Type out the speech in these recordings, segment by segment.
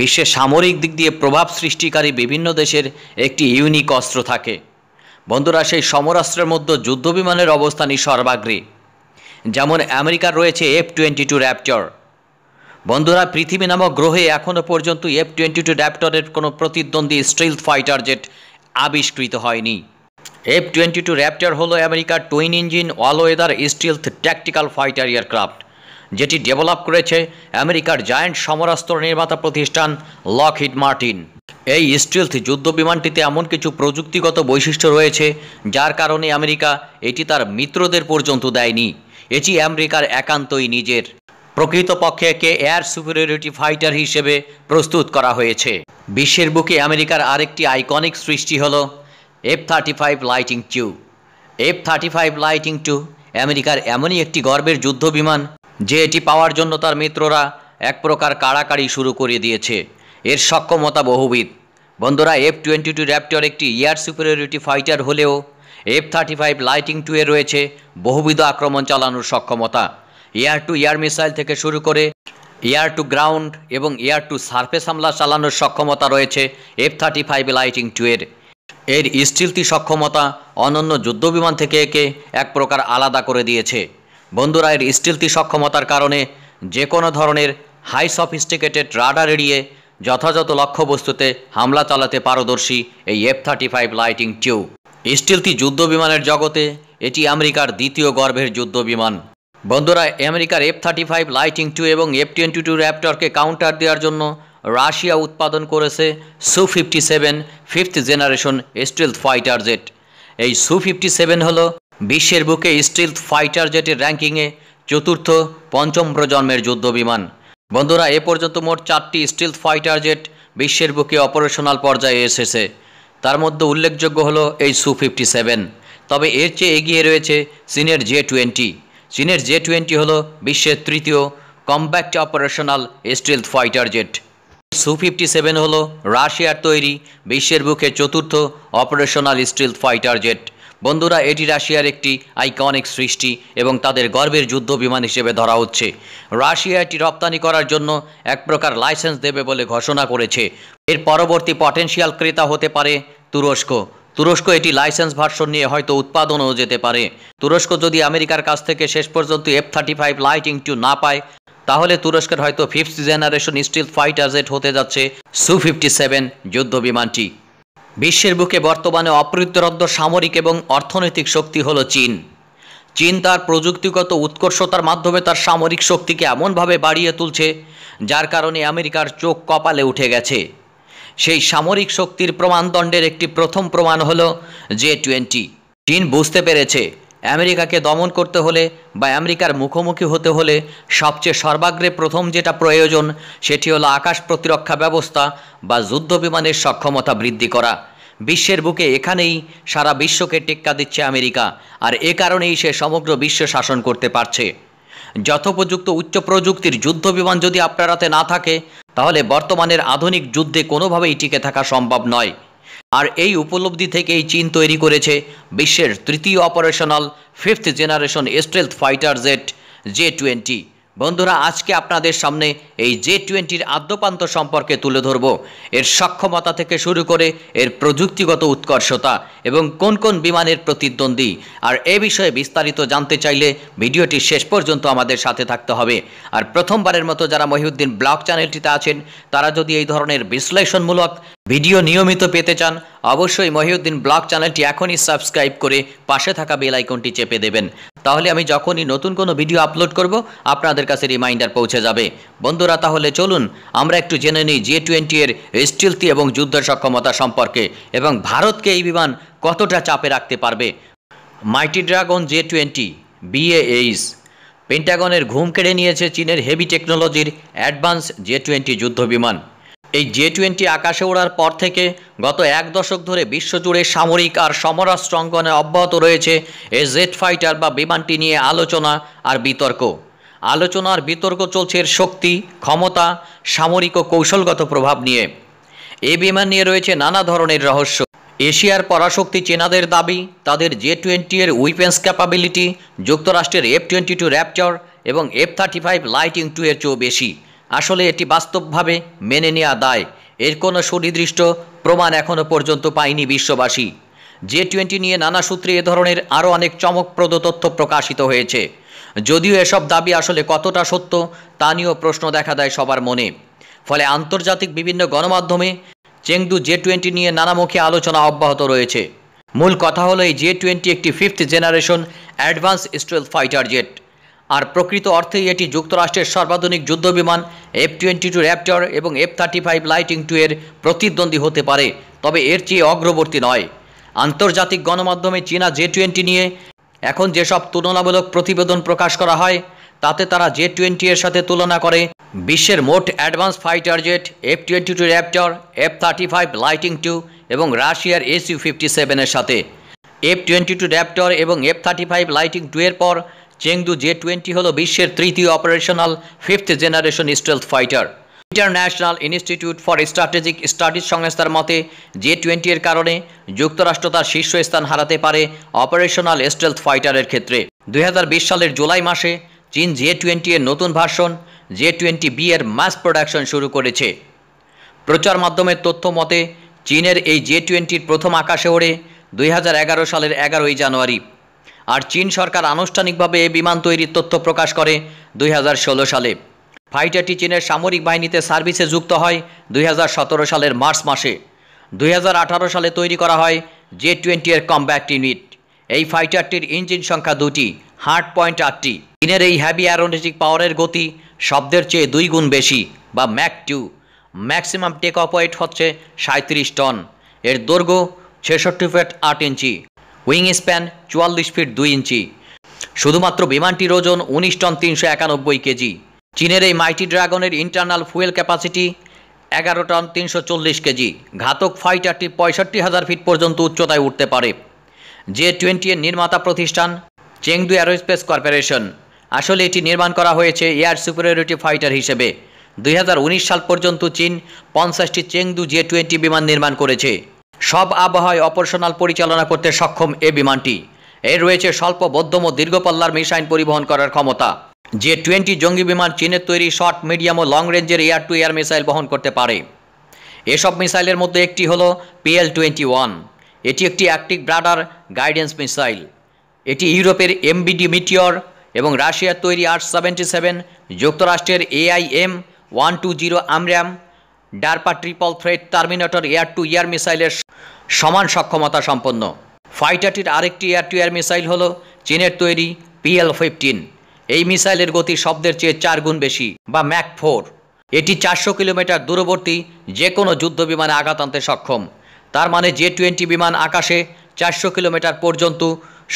বিশ্বে সামরিক দিক দিয়ে প্রভাব সৃষ্টিকারী বিভিন্ন দেশের একটি ইউনিক অস্ত্র থাকে বন্ধুরা সেই সমরাস্ত্রের মধ্যে যুদ্ধবিমানের অবস্থানই সর্বাগ্রে যেমন আমেরিকার রয়েছে এফ টোয়েন্টি টু র্যাপটর বন্ধুরা পৃথিবী নামক গ্রহে এখনও পর্যন্ত এফ টোয়েন্টি টু র্যাপটরের কোনো প্রতিদ্বন্দ্বী স্টিল ফাইটার জেট আবিষ্কৃত হয়নি এফ টোয়েন্টি টু র্যাপটর হল আমেরিকার twin engine all weather stealth tactical fighter aircraft যেটি ডেভেলপ করেছে আমেরিকার জায়ান্ট সমরাস্ত্র নির্মাতা প্রতিষ্ঠান লকহিড মার্টিন এই স্টিলথ বিমানটিতে এমন কিছু প্রযুক্তিগত বৈশিষ্ট্য রয়েছে যার কারণে আমেরিকা এটি তার মিত্রদের পর্যন্ত দেয়নি এটি আমেরিকার একান্তই নিজের প্রকৃতপক্ষে একে এয়ার সুপিরিয়রিটি ফাইটার হিসেবে প্রস্তুত করা হয়েছে বিশ্বের বুকে আমেরিকার আরেকটি আইকনিক সৃষ্টি হল F thirty five Lightning two F thirty five Lightning two আমেরিকার এমনই একটি গর্বের যুদ্ধ বিমান যে এটি পাওয়ার জন্য তার মিত্ররা এক প্রকার কাড়াকাড়ি শুরু করে দিয়েছে এর সক্ষমতা বহুবিধ বন্ধুরা এফ টোয়েন্টি টু র্যাপটর একটি এয়ার সুপেরিয়রিটি ফাইটার হলেও এফ থার্টি ফাইভ লাইটিং এ রয়েছে বহুবিধ আক্রমণ চালানোর সক্ষমতা এয়ার টু এয়ার মিসাইল থেকে শুরু করে এয়ার টু গ্রাউন্ড এবং এয়ার টু সার্ফেস হামলা চালানোর সক্ষমতা রয়েছে এফ থার্টি ফাইভ লাইটিং টুয়ের এর স্টিলটি সক্ষমতা অনন্য যুদ্ধবিমান থেকে একে এক প্রকার আলাদা করে দিয়েছে বন্ধুরা এর স্টিলতি সক্ষমতার কারণে যে কোনো ধরনের হাই সফিস্টিকেটেড রাডার এড়িয়ে যথাযথ লক্ষ্যবস্তুতে হামলা চালাতে পারদর্শী এই F thirty five Lightning two স্টিলতি যুদ্ধবিমানের জগতে এটি আমেরিকার দ্বিতীয় গর্ভের যুদ্ধবিমান বন্ধুরা আমেরিকার F thirty five Lightning two এবং এফ টোয়েন্টি টু র্যাপটরকে কাউন্টার দেওয়ার জন্য রাশিয়া উৎপাদন করেছে Su fifty seven fifth generation stealth fighter jet এই সু ফিফটি সেভেন হলো বিশ্বের বুকে স্টিলথ ফাইটার জেটের র্যাঙ্কিংয়ে চতুর্থ পঞ্চম প্রজন্মের যুদ্ধ বিমান বন্ধুরা এ পর্যন্ত মোট চারটি স্টিলথ ফাইটার জেট বিশ্বের বুকে অপারেশনাল পর্যায়ে এসেছে তার মধ্যে উল্লেখযোগ্য হল এই সু ফিফটি সেভেন তবে এর চেয়ে এগিয়ে রয়েছে চীনের জে টোয়েন্টি চীনের জে টোয়েন্টি হল বিশ্বের তৃতীয় combat operational stealth fighter jet Su fifty seven হল রাশিয়ার তৈরি বিশ্বের বুকে চতুর্থ অপারেশনাল স্টিলথ ফাইটার জেট বন্ধুরা এটি রাশিয়ার একটি আইকনিক সৃষ্টি এবং তাদের গর্বের যুদ্ধ বিমান হিসেবে ধরা হচ্ছে রাশিয়া এটি রপ্তানি করার জন্য এক প্রকার লাইসেন্স দেবে বলে ঘোষণা করেছে এর পরবর্তী পটেনশিয়াল ক্রেতা হতে পারে তুরস্ক তুরস্ক এটি লাইসেন্স ভার্সন নিয়ে হয়তো উৎপাদনও যেতে পারে তুরস্ক যদি আমেরিকার কাছ থেকে শেষ পর্যন্ত F thirty five Lightning two না পায় তাহলে তুরস্কের হয়তো fifth generation stealth fighter jet হতে যাচ্ছে সু ফিফটি সেভেন যুদ্ধ বিমানটি বিশ্বের বুকে বর্তমানে অপ্রতিরোধ্য সামরিক এবং অর্থনৈতিক শক্তি হল চীন চীন তার প্রযুক্তিগত উৎকর্ষতার মাধ্যমে তার সামরিক শক্তিকে এমনভাবে বাড়িয়ে তুলছে যার কারণে আমেরিকার চোখ কপালে উঠে গেছে সেই সামরিক শক্তির প্রমাণদণ্ডের একটি প্রথম প্রমাণ হল জে টোয়েন্টি চীন বুঝতে পেরেছে আমেরিকাকে দমন করতে হলে বা আমেরিকার মুখোমুখি হতে হলে সবচেয়ে সর্বাগ্রে প্রথম যেটা প্রয়োজন সেটি হলো আকাশ প্রতিরক্ষা ব্যবস্থা বা যুদ্ধ বিমানের সক্ষমতা বৃদ্ধি করা বিশ্বের বুকে এখানেই সারা বিশ্বকে টেক্কা দিচ্ছে আমেরিকা আর এ কারণেই সে সমগ্র বিশ্ব শাসন করতে পারছে যথোপযুক্ত উচ্চ প্রযুক্তির যুদ্ধ বিমান যদি আপনারাতে না থাকে তাহলে বর্তমানের আধুনিক যুদ্ধে কোনোভাবেই টিকে থাকা সম্ভব নয় আর এই উপলব্ধি থেকেই চীন তৈরি করেছে বিশ্বের তৃতীয় operational fifth generation stealth fighter jet J twenty বন্ধুরা আজকে আপনাদের সামনে এই জে টোয়েন্টির আদ্যপান্ত সম্পর্কে তুলে ধরব এর সক্ষমতা থেকে শুরু করে এর প্রযুক্তিগত উৎকর্ষতা এবং কোন কোন বিমানের প্রতিদ্বন্দ্বী আর এ বিষয়ে বিস্তারিত জানতে চাইলে ভিডিওটি শেষ পর্যন্ত আমাদের সাথে থাকতে হবে আর প্রথমবারের মতো যারা মহিউদ্দিন ব্লগ চ্যানেলটিতে আছেন তারা যদি এই ধরনের বিশ্লেষণমূলক ভিডিও নিয়মিত পেতে চান অবশ্যই মহিউদ্দিন ব্লগ চ্যানেলটি এখনই সাবস্ক্রাইব করে পাশে থাকা বেল আইকনটি চেপে দেবেন তাহলে আমি যখনই নতুন কোনো ভিডিও আপলোড করব আপনাদের কাছে রিমাইন্ডার পৌঁছে যাবে বন্ধুরা তাহলে চলুন আমরা একটু জেনে নিই জে টোয়েন্টি এর স্টিলতি এবং যুদ্ধ সক্ষমতা সম্পর্কে এবং ভারতকে এই বিমান কতটা চাপে রাখতে পারবে মাইটি ড্রাগন জে টোয়েন্টি বিএএইস পেন্টাগনের ঘুম কেড়ে নিয়েছে চীনের হেভি টেকনোলজির অ্যাডভান্স জে টোয়েন্টি যুদ্ধ বিমান এই জে টোয়েন্টি আকাশে ওড়ার পর থেকে গত এক দশক ধরে বিশ্বজুড়ে সামরিক আর সমরাষ্ট্র অঙ্গনে অব্যাহত রয়েছে এ জেট ফাইটার বা বিমানটি নিয়ে আলোচনা আর বিতর্ক আলোচনার বিতর্ক চলছে এর শক্তি ক্ষমতা সামরিক ও কৌশলগত প্রভাব নিয়ে এ বিমান নিয়ে রয়েছে নানা ধরনের রহস্য এশিয়ার পরাশক্তি চেনাদের দাবি তাদের জে টোয়েন্টি এর উইপেন্স ক্যাপাবিলিটি যুক্তরাষ্ট্রের এফ টোয়েন্টি টু র্যাপচার এবং F thirty five Lightning two এর চেয়েও বেশি আসলে এটি বাস্তবভাবে মেনে নেওয়া দায় এর কোনো সুনির্দিষ্ট প্রমাণ এখনও পর্যন্ত পায়নি বিশ্ববাসী জে টোয়েন্টি নিয়ে নানা সূত্রে এ ধরনের আরও অনেক চমকপ্রদ তথ্য প্রকাশিত হয়েছে যদিও এসব দাবি আসলে কতটা সত্য তা নিয়েও প্রশ্ন দেখা দেয় সবার মনে ফলে আন্তর্জাতিক বিভিন্ন গণমাধ্যমে চেংদু জে টোয়েন্টি নিয়ে নানামুখী আলোচনা অব্যাহত রয়েছে মূল কথা হলো এই জে টোয়েন্টি একটি fifth generation advance stealth fighter jet আর প্রকৃত অর্থেই এটি যুক্তরাষ্ট্রের সর্বাধুনিক যুদ্ধবিমান এফ টোয়েন্টি টু র্যাপটর এবং F thirty five Lightning two এর প্রতিদ্বন্দ্বী হতে পারে তবে এর চেয়ে অগ্রবর্তী নয় আন্তর্জাতিক গণমাধ্যমে চীনা জে টোয়েন্টি নিয়ে এখন যেসব তুলনামূলক প্রতিবেদন প্রকাশ করা হয় তাতে তারা জে টোয়েন্টি এর সাথে তুলনা করে বিশ্বের মোট advance fighter jet F twenty two Raptor F thirty five Lightning two এবং রাশিয়ার এস ইউ ফিফটি সেভেনের সাথে এফ টোয়েন্টি টু র্যাপটর এবং F thirty five Lightning two এর পর চেংদু জে টোয়েন্টি হল বিশ্বের তৃতীয় operational fifth generation stealth fighter International Institute for Strategic Studies সংস্থার মতে জে টোয়েন্টি এর কারণে যুক্তরাষ্ট্র তার শীর্ষস্থান হারাতে পারে অপারেশনাল স্টেলথ ফাইটারের ক্ষেত্রে দুই সালের জুলাই মাসে চীন জে টোয়েন্টি এর নতুন ভার্সন জে টোয়েন্টি বি এর মাস প্রোডাকশন শুরু করেছে প্রচার মাধ্যমের তথ্য মতে চীনের এই জে টোয়েন্টির প্রথম আকাশে ওড়ে দুই সালের এগারোই জানুয়ারি আর চীন সরকার আনুষ্ঠানিকভাবে এ বিমান তৈরির তথ্য প্রকাশ করে দুই সালে ফাইটারটি চীনের সামরিক বাহিনীতে সার্ভিসে যুক্ত হয় দুই সালের মার্চ মাসে দুই সালে তৈরি করা হয় জে টোয়েন্টি এর কমব্যাক ইউনিট এই ফাইটারটির ইঞ্জিন সংখ্যা দুটি হার্ট পয়েন্ট আটটি চীনের এই হ্যাভি অ্যারোনেটিক পাওয়ারের গতি শব্দের চেয়ে দুই গুণ বেশি বা Mach two maximum take off weight সাঁত্রিশ টন এর দৈর্ঘ্য ছেষট্টি ফেট আট ইঞ্চি উইং স্প্যান চুয়াল্লিশ ফিট দুই ইঞ্চি শুধুমাত্র বিমানটির ওজন উনিশ টন তিনশো একানব্বই কেজি চীনের এই মাইটি ড্রাগনের ইন্টারনাল ফুয়েল ক্যাপাসিটি এগারো টন তিনশো চল্লিশ কেজি ঘাতক ফাইটারটি পঁয়ষট্টি হাজার ফিট পর্যন্ত উচ্চতায় উঠতে পারে জে টোয়েন্টি এর নির্মাতা প্রতিষ্ঠান চেংদু অ্যারোস্পেস কর্পোরেশন আসলে এটি নির্মাণ করা হয়েছে এয়ার সুপারিয়রিটি ফাইটার হিসেবে দুই সাল পর্যন্ত চীন পঞ্চাশটি চেংদু জে টোয়েন্টি বিমান নির্মাণ করেছে সব আবহাওয়ায় অপারেশনাল পরিচালনা করতে সক্ষম এ বিমানটি এর রয়েছে স্বল্প বধ্যম দীর্ঘপাল্লার মিসাইল পরিবহন করার ক্ষমতা যে টোয়েন্টি জঙ্গি বিমান চীনের তৈরি শর্ট মিডিয়াম ও লং রেঞ্জের এয়ার টু এয়ার মিসাইল বহন করতে পারে এসব মিসাইলের মধ্যে একটি হল পিএল টোয়েন্টি ওয়ান এটি একটি অ্যাক্টিভ ব্রাডার গাইডেন্স মিসাইল এটি ইউরোপের এমবিডি মিটিওর এবং রাশিয়ার তৈরি আর সেভেন্টি সেভেন যুক্তরাষ্ট্রের AIM one two zero AMRAAM DARPA triple threat terminator air to air মিসাইলের সমান সক্ষমতা সম্পন্ন ফাইটারটির আরেকটি এয়ার টু এয়ার মিসাইল হল চীনের তৈরি পিএল ফিফটিন এই মিসাইলের গতি শব্দের চেয়ে চার গুণ বেশি বা ম্যাক ফোর এটি চারশো কিলোমিটার দূরবর্তী যে কোনো যুদ্ধ বিমানে আঘাত আনতে সক্ষম তার মানে জে টোয়েন্টি বিমান আকাশে চারশো কিলোমিটার পর্যন্ত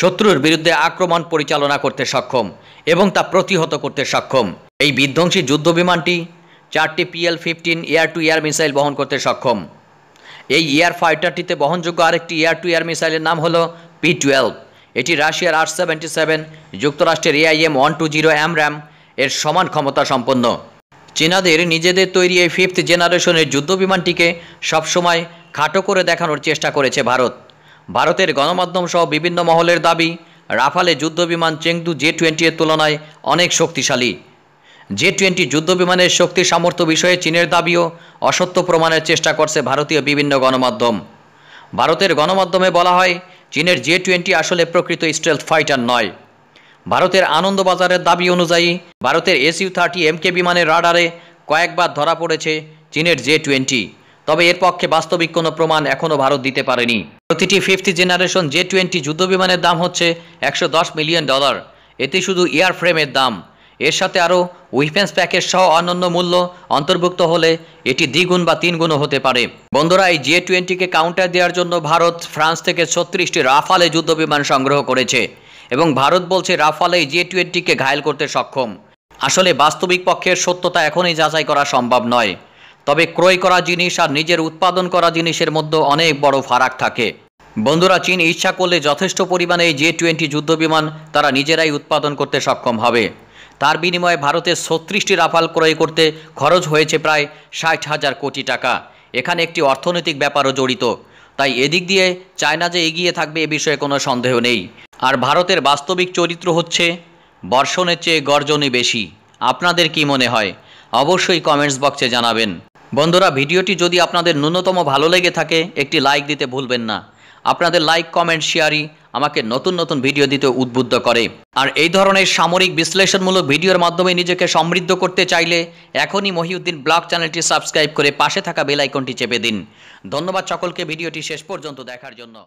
শত্রুর বিরুদ্ধে আক্রমণ পরিচালনা করতে সক্ষম এবং তা প্রতিহত করতে সক্ষম এই বিধ্বংসী যুদ্ধ বিমানটি চারটি PL fifteen air to air missile বহন করতে সক্ষম এই ইয়ার ফাইটারটিতে বহনযোগ্য আরেকটি ইয়ার টু ইয়ার মিসাইলের নাম হল পি টুয়েলভ এটি রাশিয়ার আর সেভেন্টি সেভেন যুক্তরাষ্ট্রের AIM one two zero AMRAAM এর সমান ক্ষমতা সম্পন্ন চীনাদের নিজেদের তৈরি এই ফিফথ জেনারেশনের যুদ্ধবিমানটিকে সবসময় খাটো করে দেখানোর চেষ্টা করেছে ভারত ভারতের গণমাধ্যম সহ বিভিন্ন মহলের দাবি রাফালে যুদ্ধবিমান চেংদু জে টোয়েন্টি এর তুলনায় অনেক শক্তিশালী জে টোয়েন্টি যুদ্ধবিমানের শক্তি সামর্থ্য বিষয়ে চীনের দাবিও অসত্য প্রমাণের চেষ্টা করছে ভারতীয় বিভিন্ন গণমাধ্যম ভারতের গণমাধ্যমে বলা হয় চীনের জে টোয়েন্টি আসলে প্রকৃত স্টেলথ ফাইটার নয় ভারতের আনন্দবাজারের দাবি অনুযায়ী ভারতের এসইউ থার্টি এমকে বিমানের রাডারে কয়েকবার ধরা পড়েছে চীনের জে টোয়েন্টি তবে এর পক্ষে বাস্তবিক কোনো প্রমাণ এখনও ভারত দিতে পারেনি প্রতিটি ফিফথ জেনারেশন জে টোয়েন্টি যুদ্ধবিমানের দাম হচ্ছে একশো মিলিয়ন ডলার এতে শুধু এয়ার ফ্রেমের দাম এর সাথে আরও উইপেন্স প্যাকেজ সহ অন্যান্য মূল্য অন্তর্ভুক্ত হলে এটি দ্বিগুণ বা তিনগুণও হতে পারে বন্ধুরা এই জে টোয়েন্টিকে কাউন্টার দেওয়ার জন্য ভারত ফ্রান্স থেকে ছত্রিশটি রাফালে যুদ্ধবিমান সংগ্রহ করেছে এবং ভারত বলছে রাফালে জে টোয়েন্টিকে ঘায়ল করতে সক্ষম আসলে বাস্তবিক পক্ষের সত্যতা এখনই যাচাই করা সম্ভব নয় তবে ক্রয় করা জিনিস আর নিজের উৎপাদন করা জিনিসের মধ্যে অনেক বড় ফারাক থাকে বন্ধুরা চীন ইচ্ছা করলে যথেষ্ট পরিমাণে এই জে টোয়েন্টি যুদ্ধবিমান তারা নিজেরাই উৎপাদন করতে সক্ষম হবে তার বিনিময়ে ভারতে ছত্রিশটি রাফাল ক্রয় করতে খরচ হয়েছে প্রায় ষাট হাজার কোটি টাকা এখানে একটি অর্থনৈতিক ব্যাপারও জড়িত তাই এদিক দিয়ে চায়না যে এগিয়ে থাকবে এ বিষয়ে কোনো সন্দেহ নেই আর ভারতের বাস্তবিক চরিত্র হচ্ছে বর্ষণের চেয়ে গর্জনই বেশি আপনাদের কি মনে হয় অবশ্যই কমেন্টস বক্সে জানাবেন বন্ধুরা ভিডিওটি যদি আপনাদের ন্যূনতম ভালো লেগে থাকে একটি লাইক দিতে ভুলবেন না আপনাদের লাইক কমেন্ট শেয়ারই আমাকে নতুন নতুন ভিডিও দিতে উদ্বুদ্ধ করে আর এই ধরনের সামরিক বিশ্লেষণমূলক ভিডিওর মাধ্যমে নিজেকে সমৃদ্ধ করতে চাইলে এখনই মহিউদ্দিন ব্লগ চ্যানেলটি সাবস্ক্রাইব করে পাশে থাকা বেলাইকনটি চেপে দিন ধন্যবাদ সকলকে ভিডিওটি শেষ পর্যন্ত দেখার জন্য